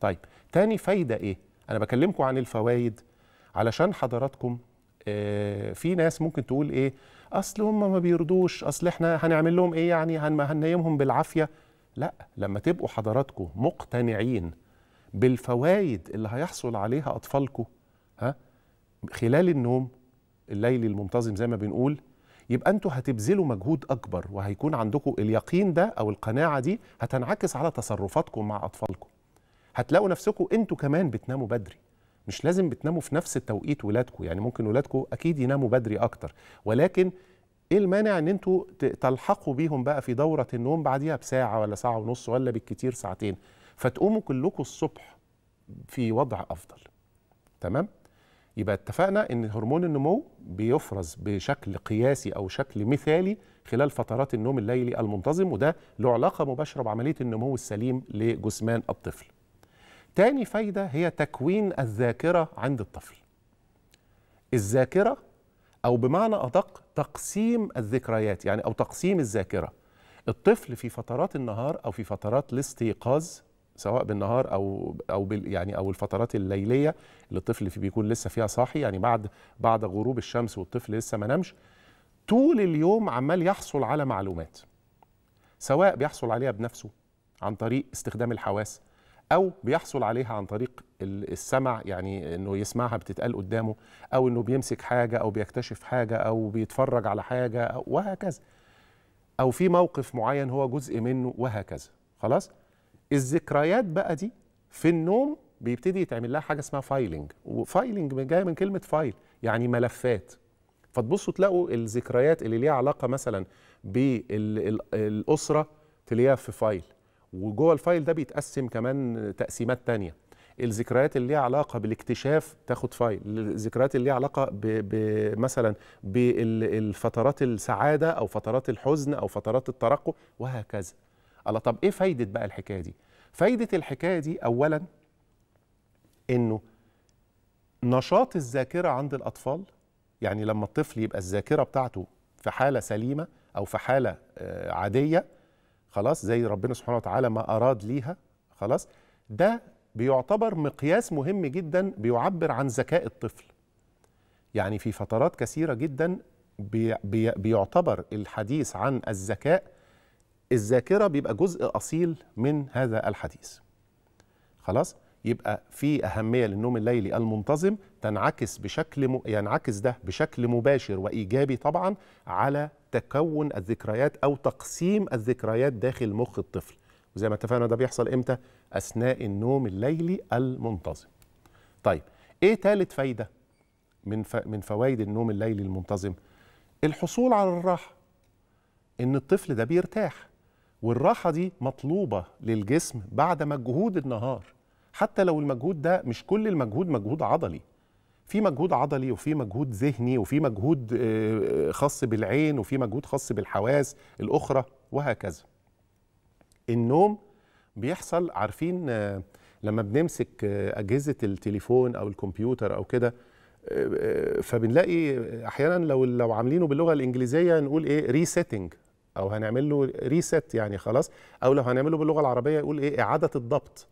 طيب تاني فايده ايه انا بكلمكم عن الفوائد علشان حضراتكم آه في ناس ممكن تقول ايه اصل هم ما بيرضوش اصل احنا هنعمل لهم ايه يعني هننيمهم بالعافيه لا لما تبقوا حضراتكم مقتنعين بالفوائد اللي هيحصل عليها اطفالكم ها خلال النوم الليلي المنتظم زي ما بنقول يبقى انتوا هتبذلوا مجهود اكبر وهيكون عندكم اليقين ده او القناعه دي هتنعكس على تصرفاتكم مع اطفالكم هتلاقوا نفسكم انتوا كمان بتناموا بدري مش لازم بتناموا في نفس التوقيت ولادكم يعني ممكن ولادكم اكيد يناموا بدري اكتر ولكن ايه المانع ان انتوا تلحقوا بيهم بقى في دوره النوم بعديها بساعه ولا ساعه ونص ولا بالكتير ساعتين فتقوموا كلكم الصبح في وضع افضل تمام يبقى اتفقنا ان هرمون النمو بيفرز بشكل قياسي او شكل مثالي خلال فترات النوم الليلي المنتظم وده له علاقه مباشره بعمليه النمو السليم لجسمان الطفل تاني فايدة هي تكوين الذاكرة عند الطفل الذاكرة أو بمعنى أدق تقسيم الذكريات يعني أو تقسيم الذاكرة الطفل في فترات النهار أو في فترات الاستيقاظ سواء بالنهار او او بال يعني او الفترات الليليه اللي الطفل في بيكون لسه فيها صاحي يعني بعد بعد غروب الشمس والطفل لسه ما نامش طول اليوم عمال يحصل على معلومات سواء بيحصل عليها بنفسه عن طريق استخدام الحواس او بيحصل عليها عن طريق السمع يعني انه يسمعها بتتقال قدامه او انه بيمسك حاجه او بيكتشف حاجه او بيتفرج على حاجه وهكذا او في موقف معين هو جزء منه وهكذا خلاص الذكريات بقى دي في النوم بيبتدي يتعمل لها حاجه اسمها فايلنج وفايلنج جايه من كلمه فايل يعني ملفات فتبصوا تلاقوا الذكريات اللي ليها علاقه مثلا بالاسره تلاقيها في فايل وجوه الفايل ده بيتقسم كمان تقسيمات تانية الذكريات اللي ليها علاقه بالاكتشاف تاخد فايل الذكريات اللي ليها علاقه مثلا بالفترات السعاده او فترات الحزن او فترات الترقب وهكذا الله طب ايه فايده بقى الحكايه دي فايده الحكايه دي اولا انه نشاط الذاكره عند الاطفال يعني لما الطفل يبقى الذاكره بتاعته في حاله سليمه او في حاله آه، عاديه خلاص زي ربنا سبحانه وتعالى ما أراد ليها خلاص ده بيعتبر مقياس مهم جدا بيعبر عن ذكاء الطفل يعني في فترات كثيرة جدا بي بي بيعتبر الحديث عن الذكاء الذاكرة بيبقى جزء أصيل من هذا الحديث خلاص؟ يبقى في اهميه للنوم الليلي المنتظم تنعكس بشكل م... ينعكس ده بشكل مباشر وايجابي طبعا على تكون الذكريات او تقسيم الذكريات داخل مخ الطفل وزي ما اتفقنا ده بيحصل امتى اثناء النوم الليلي المنتظم طيب ايه ثالث فايده من ف... من فوائد النوم الليلي المنتظم الحصول على الراحه ان الطفل ده بيرتاح والراحه دي مطلوبه للجسم بعد مجهود النهار حتى لو المجهود ده مش كل المجهود مجهود عضلي في مجهود عضلي وفي مجهود ذهني وفي مجهود آه، آه، خاص بالعين وفي مجهود خاص بالحواس الاخرى وهكذا النوم بيحصل عارفين آه، لما بنمسك اجهزه التليفون او الكمبيوتر او كده فبنلاقي احيانا لو لو عاملينه باللغه الانجليزيه نقول ايه ريسيتنج او هنعمل له ريست يعني خلاص او لو هنعمله باللغه العربيه يقول ايه اعاده الضبط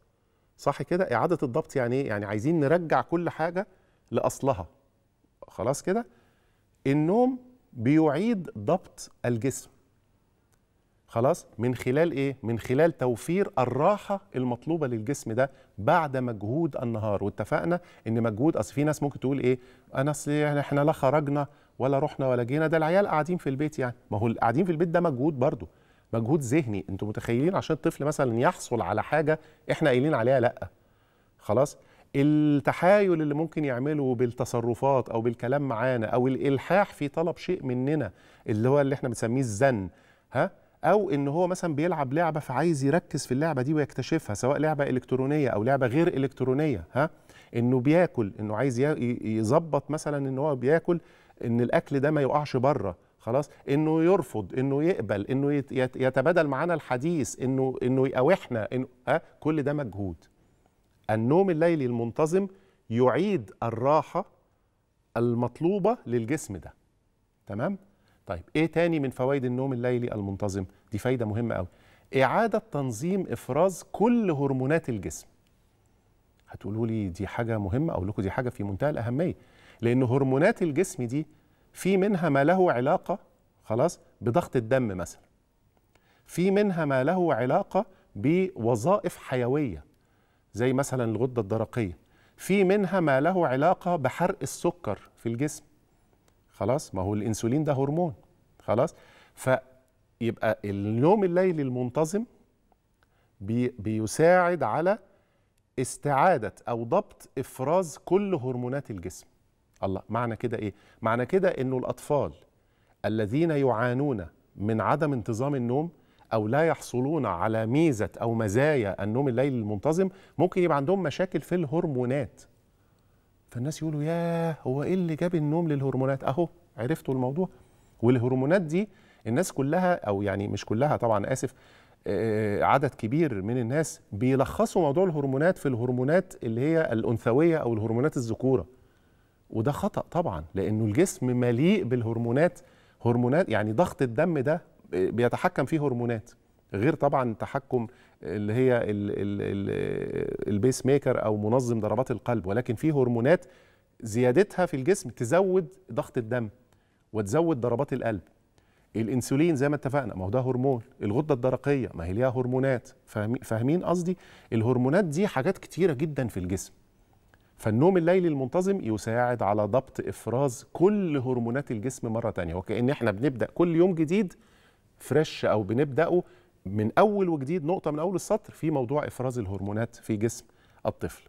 صح كده اعاده الضبط يعني ايه يعني عايزين نرجع كل حاجه لاصلها خلاص كده النوم بيعيد ضبط الجسم خلاص من خلال ايه من خلال توفير الراحه المطلوبه للجسم ده بعد مجهود النهار واتفقنا ان مجهود اصل في ناس ممكن تقول ايه انا اصل يعني احنا لا خرجنا ولا رحنا ولا جينا ده العيال قاعدين في البيت يعني ما هو قاعدين في البيت ده مجهود برضه مجهود ذهني انتوا متخيلين عشان الطفل مثلا يحصل على حاجه احنا قايلين عليها لا خلاص التحايل اللي ممكن يعمله بالتصرفات او بالكلام معانا او الالحاح في طلب شيء مننا اللي هو اللي احنا بنسميه الزن ها او ان هو مثلا بيلعب لعبه فعايز يركز في اللعبه دي ويكتشفها سواء لعبه الكترونيه او لعبه غير الكترونيه ها انه بياكل انه عايز يظبط مثلا ان هو بياكل ان الاكل ده ما يقعش بره خلاص انه يرفض انه يقبل انه يتبادل معانا الحديث انه انه يقاوحنا إنه ها كل ده مجهود النوم الليلي المنتظم يعيد الراحه المطلوبه للجسم ده تمام طيب ايه تاني من فوائد النوم الليلي المنتظم دي فايده مهمه قوي اعاده تنظيم افراز كل هرمونات الجسم هتقولوا لي دي حاجه مهمه اقول لكم دي حاجه في منتهى الاهميه لان هرمونات الجسم دي في منها ما له علاقه خلاص بضغط الدم مثلا في منها ما له علاقه بوظائف حيويه زي مثلا الغده الدرقيه في منها ما له علاقه بحرق السكر في الجسم خلاص ما هو الانسولين ده هرمون خلاص فيبقى النوم الليلي المنتظم بي بيساعد على استعاده او ضبط افراز كل هرمونات الجسم الله معنى كده ايه معنى كده انه الاطفال الذين يعانون من عدم انتظام النوم او لا يحصلون على ميزه او مزايا النوم الليلي المنتظم ممكن يبقى عندهم مشاكل في الهرمونات فالناس يقولوا يا هو ايه اللي جاب النوم للهرمونات اهو عرفتوا الموضوع والهرمونات دي الناس كلها او يعني مش كلها طبعا اسف آه، آه، عدد كبير من الناس بيلخصوا موضوع الهرمونات في الهرمونات اللي هي الانثويه او الهرمونات الذكوره وده خطأ طبعا لأنه الجسم مليء بالهرمونات هرمونات يعني ضغط الدم ده بيتحكم فيه هرمونات غير طبعا تحكم اللي هي البيس ميكر او منظم ضربات القلب ولكن في هرمونات زيادتها في الجسم تزود ضغط الدم وتزود ضربات القلب الانسولين زي ما اتفقنا ما هو ده هرمون الغده الدرقيه ما هي ليها هرمونات فاهمين قصدي الهرمونات دي حاجات كتيره جدا في الجسم فالنوم الليلي المنتظم يساعد على ضبط افراز كل هرمونات الجسم مره تانية وكان احنا بنبدا كل يوم جديد فريش او بنبداه من اول وجديد نقطه من اول السطر في موضوع افراز الهرمونات في جسم الطفل